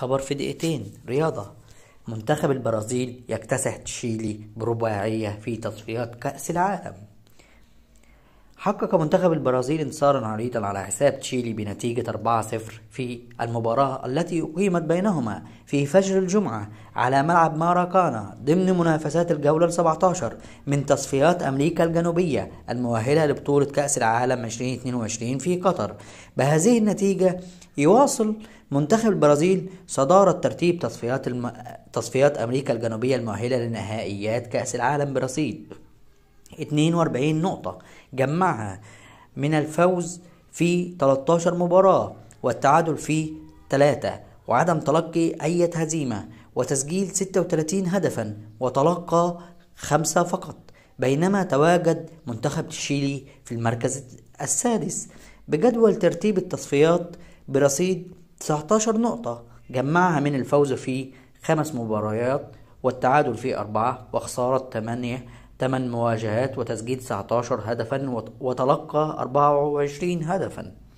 خبر في دقيقتين رياضة منتخب البرازيل يكتسح تشيلي برباعية في تصفيات كأس العالم حقق منتخب البرازيل انتصارا عريضا على حساب تشيلي بنتيجة 4-0 في المباراة التي أقيمت بينهما في فجر الجمعة على ملعب ماراكانا ضمن منافسات الجولة ال 17 من تصفيات أمريكا الجنوبية المؤهلة لبطولة كأس العالم 2022 في قطر بهذه النتيجة يواصل منتخب البرازيل صدارة ترتيب تصفيات الم... تصفيات أمريكا الجنوبية المؤهلة لنهائيات كأس العالم برصيد 42 نقطة جمعها من الفوز في 13 مباراة والتعادل في 3 وعدم تلقي أي هزيمة وتسجيل 36 هدفا وتلقى 5 فقط بينما تواجد منتخب تشيلي في المركز السادس بجدول ترتيب التصفيات برصيد 19 نقطة جمعها من الفوز في 5 مباريات والتعادل في 4 وخسارة 8 8 مواجهات وتسجيل 19 هدفا وتلقى 24 هدفا